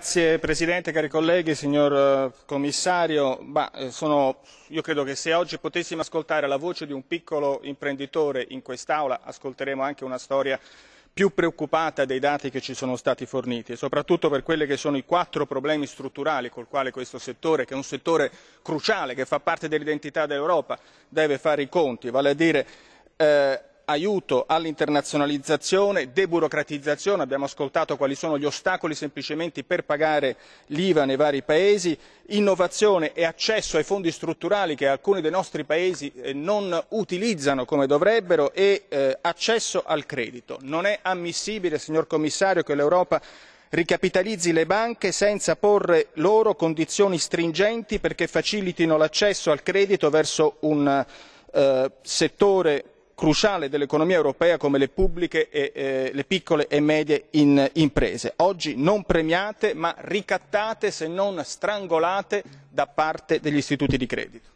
signor presidente onorevoli colleghi signor eh, commissario eh, io credo che se oggi potessimo ascoltare la voce di un piccolo imprenditore in quest'aula ascolteremo anche una storia più preoccupata dei dati che ci sono stati forniti e soprattutto per quelli che sono i quattro problemi strutturali col quale questo settore che è un settore cruciale che fa parte dell'identità dell'europa deve fare i conti vale a dire eh, aiuto all'internazionalizzazione deburocratizzazione abbiamo ascoltato quali sono gli ostacoli semplicemente per pagare l'iva nei vari paesi innovazione e accesso ai fondi strutturali che alcuni dei nostri paesi eh, non utilizzano come dovrebbero e eh, accesso al credito. non è ammissibile signor commissario che l'europa ricapitalizzi le banche senza porre loro condizioni stringenti perché facilitino l'accesso al credito verso un eh, settore cruciale dell'economia europea come le pubbliche e eh, le piccole e medie imprese oggi non premiate ma ricattate se non strangolate da parte degli istituti di credito.